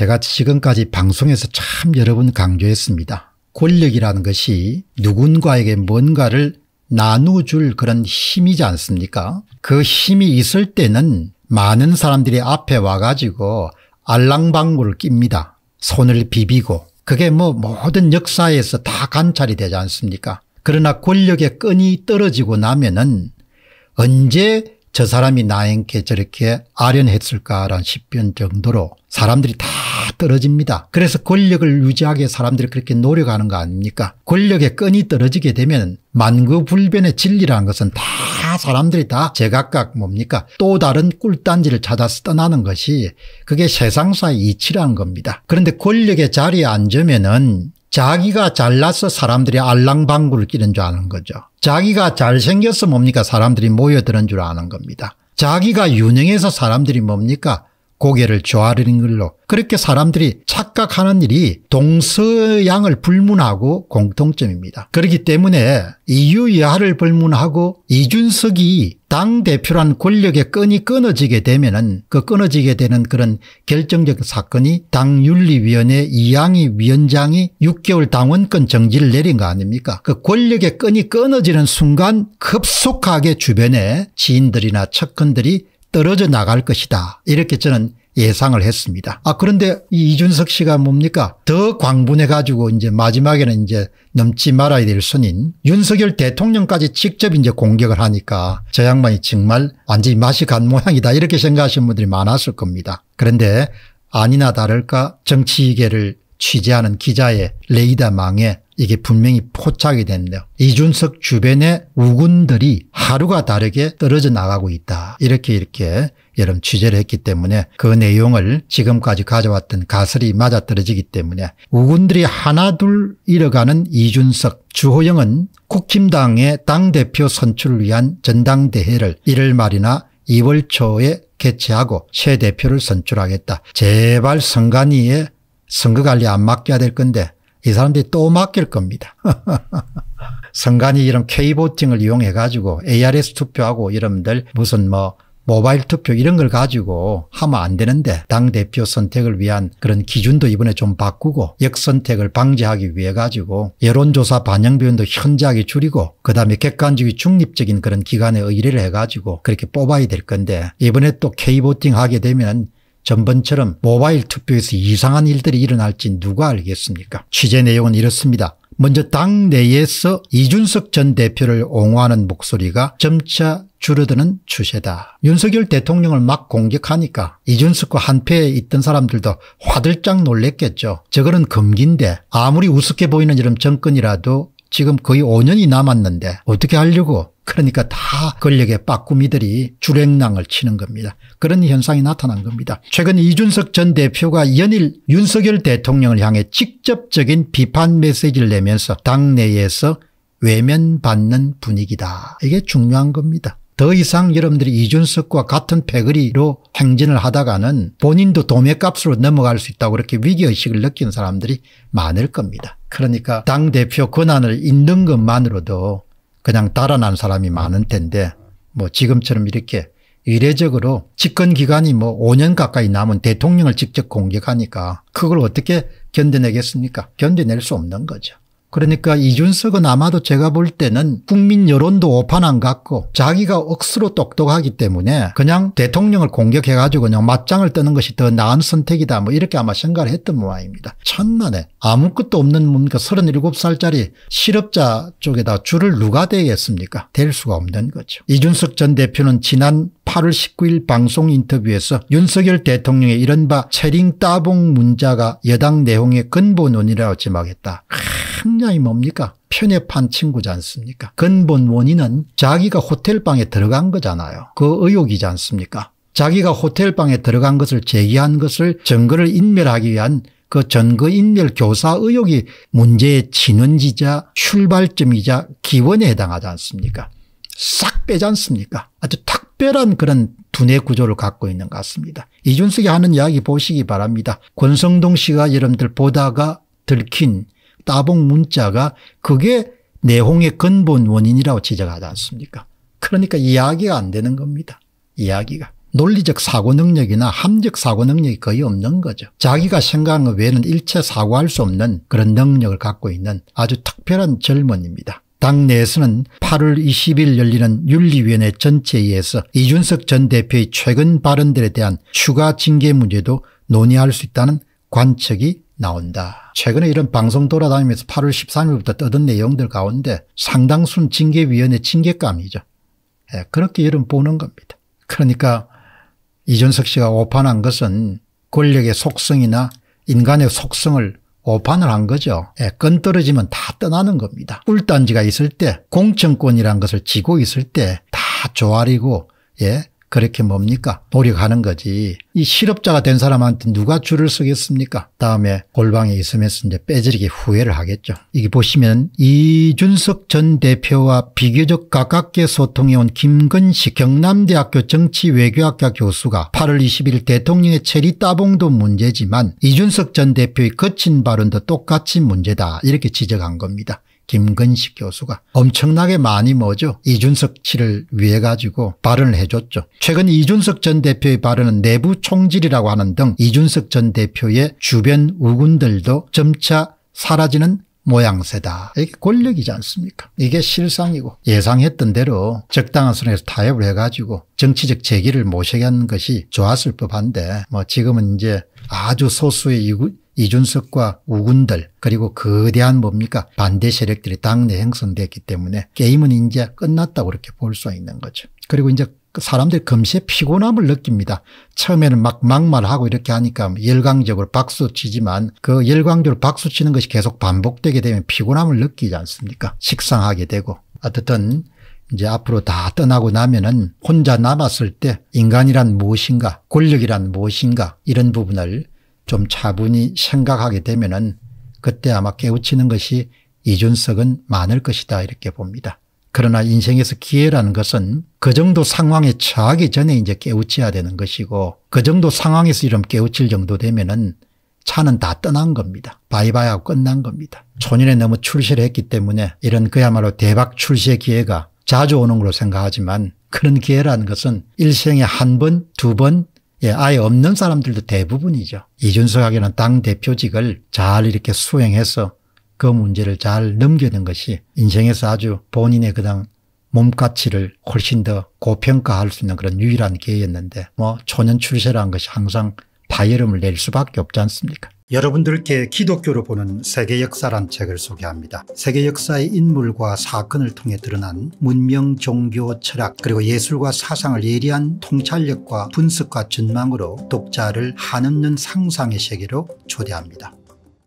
제가 지금까지 방송에서 참 여러 번 강조했습니다. 권력이라는 것이 누군가에게 뭔가를 나눠줄 그런 힘이지 않습니까 그 힘이 있을 때는 많은 사람들이 앞에 와가지고 알랑방구를 낍니다. 손을 비비고 그게 뭐 모든 역사에서 다 관찰이 되지 않습니까 그러나 권력의 끈이 떨어지고 나면은 언제 저 사람이 나에게 저렇게 아련했을까라는 1변 정도로 사람들이 다 떨어집니다. 그래서 권력을 유지하기 사람들이 그렇게 노력하는 거 아닙니까 권력의 끈이 떨어지게 되면 만구불변의 진리라는 것은 다 사람들이 다 제각각 뭡니까 또 다른 꿀단지를 찾아서 떠나는 것이 그게 세상사의 이치라는 겁니다. 그런데 권력의 자리에 앉으면 은 자기가 잘나서 사람들이 알랑방구를 끼는 줄 아는 거죠. 자기가 잘생겨서 뭡니까 사람들이 모여드는 줄 아는 겁니다. 자기가 유능해서 사람들이 뭡니까 고개를 조아리는 걸로 그렇게 사람들이 착각하는 일이 동서양을 불문하고 공통점입니다. 그렇기 때문에 이유 여하를 불문하고 이준석이 당대표란 권력의 끈이 끊어지게 되면 은그 끊어지게 되는 그런 결정적 사건이 당윤리위원회 이양희 위원장이 6개월 당원권 정지를 내린 거 아닙니까 그 권력의 끈이 끊어지는 순간 급속하게 주변에 지인들이나 측근들이 떨어져 나갈 것이다 이렇게 저는 예상을 했습니다. 아 그런데 이 이준석 씨가 뭡니까 더 광분해 가지고 이제 마지막에는 이제 넘지 말아야 될 선인 윤석열 대통령까지 직접 이제 공격을 하니까 저 양반이 정말 완전히 맛이 간 모양이다 이렇게 생각하시는 분들이 많았을 겁니다. 그런데 아니나 다를까 정치계를 취재하는 기자의 레이더망에 이게 분명히 포착이 됐네요. 이준석 주변의 우군들이 하루가 다르게 떨어져 나가고 있다. 이렇게 이렇게 여름 취재를 했기 때문에 그 내용을 지금까지 가져왔던 가설이 맞아떨어지기 때문에 우군들이 하나둘 잃어가는 이준석 주호영은 국힘당의 당대표 선출을 위한 전당대회를 1월 말이나 2월 초에 개최하고 새 대표를 선출하겠다. 제발 선관위에 선거관리 안 맡겨야 될 건데 이 사람들이 또 맡길 겁니다. 선관위 이런 K보팅을 이용해 가지고 ARS 투표하고 이러들 무슨 뭐 모바일 투표 이런 걸 가지고 하면 안 되는데 당대표 선택을 위한 그런 기준도 이번에 좀 바꾸고 역선택을 방지하기 위해 가지고 여론조사 반영 비율도 현저하게 줄이고 그다음에 객관적이 중립적인 그런 기관에 의뢰를 해가지고 그렇게 뽑아야 될 건데 이번에 또 K보팅 하게 되면 전번처럼 모바일 투표에서 이상한 일들이 일어날지 누가 알겠습니까 취재 내용은 이렇습니다. 먼저 당 내에서 이준석 전 대표를 옹호하는 목소리가 점차 줄어드는 추세다. 윤석열 대통령을 막 공격하니까 이준석과 한패에 있던 사람들도 화들짝 놀랬겠죠. 저거는 금기인데 아무리 우습게 보이는 이런 정권이라도 지금 거의 5년이 남았는데 어떻게 하려고 그러니까 다 권력의 빠꾸미들이 주행낭을 치는 겁니다. 그런 현상이 나타난 겁니다. 최근 이준석 전 대표가 연일 윤석열 대통령을 향해 직접적인 비판 메시지를 내면서 당내에서 외면받는 분위기다. 이게 중요한 겁니다. 더 이상 여러분들이 이준석과 같은 패거리로 행진을 하다가는 본인도 도매값으로 넘어갈 수 있다고 그렇게 위기의식을 느낀 사람들이 많을 겁니다. 그러니까 당대표 권한을 잇는 것만으로도 그냥 달아난 사람이 많을 텐데 뭐 지금처럼 이렇게 이례적으로 집권기간이 뭐 5년 가까이 남은 대통령을 직접 공격하니까 그걸 어떻게 견뎌내겠습니까 견뎌낼 수 없는 거죠. 그러니까 이준석은 아마도 제가 볼 때는 국민 여론도 오판 안 갖고 자기가 억수로 똑똑하기 때문에 그냥 대통령을 공격해가지고 그냥 맞짱을 뜨는 것이 더 나은 선택이다 뭐 이렇게 아마 생각을 했던 모양입니다. 천만에 아무것도 없는 뭡니까 37살짜리 그 실업자 쪽에다 줄을 누가 대겠습니까? 될 수가 없는 거죠. 이준석 전 대표는 지난 8월 19일 방송 인터뷰에서 윤석열 대통령의 이른바 체링 따봉 문자가 여당 내용의 근본원이라고 인 지목했다. 굉장히 뭡니까 편협한 친구지 않습니까 근본 원인은 자기가 호텔방에 들어간 거잖아요. 그 의혹이지 않습니까 자기가 호텔방에 들어간 것을 제기한 것을 증거를 인멸하기 위한 그 전거인멸 교사 의혹이 문제의 진원지자 출발점이자 기원에 해당하지 않습니까 싹 빼지 않습니까 아주 탁 특별한 그런 두뇌 구조를 갖고 있는 것 같습니다. 이준석이 하는 이야기 보시기 바랍니다. 권성동 씨가 여러분들 보다가 들킨 따봉 문자가 그게 내홍의 근본 원인이라고 지적하지 않습니까 그러니까 이야기가 안 되는 겁니다. 이야기가. 논리적 사고 능력이나 함적 사고 능력이 거의 없는 거죠. 자기가 생각한 것 외에는 일체 사고할 수 없는 그런 능력을 갖고 있는 아주 특별한 젊은입니다. 당내에서는 8월 20일 열리는 윤리위원회 전체회에서 이준석 전 대표의 최근 발언들에 대한 추가 징계 문제도 논의할 수 있다는 관측이 나온다. 최근에 이런 방송 돌아다니면서 8월 13일부터 떠든 내용들 가운데 상당수는 징계위원회 징계감이죠. 예, 그렇게 여러분 보는 겁니다. 그러니까 이준석 씨가 오판한 것은 권력의 속성이나 인간의 속성을 오판을 한 거죠. 예, 끈 떨어지면 다 떠나는 겁니다. 울단지가 있을 때 공천권이란 것을 쥐고 있을 때 다 조아리고 예, 그렇게 뭡니까? 노력하는 거지. 이 실업자가 된 사람한테 누가 줄을 서겠습니까? 다음에 골방에 있으면서 이제 빼지르게 후회를 하겠죠. 이게 보시면 이준석 전 대표와 비교적 가깝게 소통해온 김근식 경남대학교 정치외교학과 교수가 8월 20일 대통령의 체리 따봉도 문제지만 이준석 전 대표의 거친 발언도 똑같이 문제다 이렇게 지적한 겁니다. 김근식 교수가 엄청나게 많이 뭐죠 이준석 씨를 위해 가지고 발언을 해줬죠. 최근 이준석 전 대표의 발언은 내부 총질이라고 하는 등 이준석 전 대표의 주변 우군들도 점차 사라지는 모양새다. 이게 권력이지 않습니까? 이게 실상이고 예상했던 대로 적당한 선에서 타협을 해가지고 정치적 제기를 모시게 한 것이 좋았을 법한데 뭐 지금은 이제 아주 소수의 이구, 이준석과 우군들 그리고 거대한 뭡니까 반대 세력들이 당내 형성됐기 때문에 게임은 이제 끝났다고 그렇게 볼 수 있는 거죠. 그리고 이제 그 사람들이 금세 피곤함을 느낍니다. 처음에는 막 막말하고 이렇게 하니까 열광적으로 박수치지만 그 열광적으로 박수치는 것이 계속 반복되게 되면 피곤함을 느끼지 않습니까 식상하게 되고 어쨌든 이제 앞으로 다 떠나고 나면은 혼자 남았을 때 인간이란 무엇인가 권력이란 무엇인가 이런 부분을 좀 차분히 생각하게 되면은 그때 아마 깨우치는 것이 이준석은 많을 것이다 이렇게 봅니다. 그러나 인생에서 기회라는 것은 그 정도 상황에 처하기 전에 이제 깨우쳐야 되는 것이고 그 정도 상황에서 이런 깨우칠 정도 되면은 차는 다 떠난 겁니다. 바이바이하고 끝난 겁니다. 초년에 너무 출시를 했기 때문에 이런 그야말로 대박 출시의 기회가 자주 오는 걸로 생각하지만 그런 기회라는 것은 일생에 한 번, 두 번, 예, 아예 없는 사람들도 대부분이죠. 이준석 에게는당 대표직을 잘 이렇게 수행해서 그 문제를 잘 넘겨낸 것이 인생에서 아주 본인의 그당 몸가치를 훨씬 더 고평가할 수 있는 그런 유일한 기회였는데 뭐 초년 출세라는 것이 항상 바이름을 낼 수밖에 없지 않습니까 여러분들께 기독교로 보는 세계 역사란 책을 소개합니다. 세계 역사의 인물과 사건을 통해 드러난 문명, 종교, 철학 그리고 예술과 사상을 예리한 통찰력과 분석과 전망으로 독자를 한없는 상상의 세계로 초대합니다.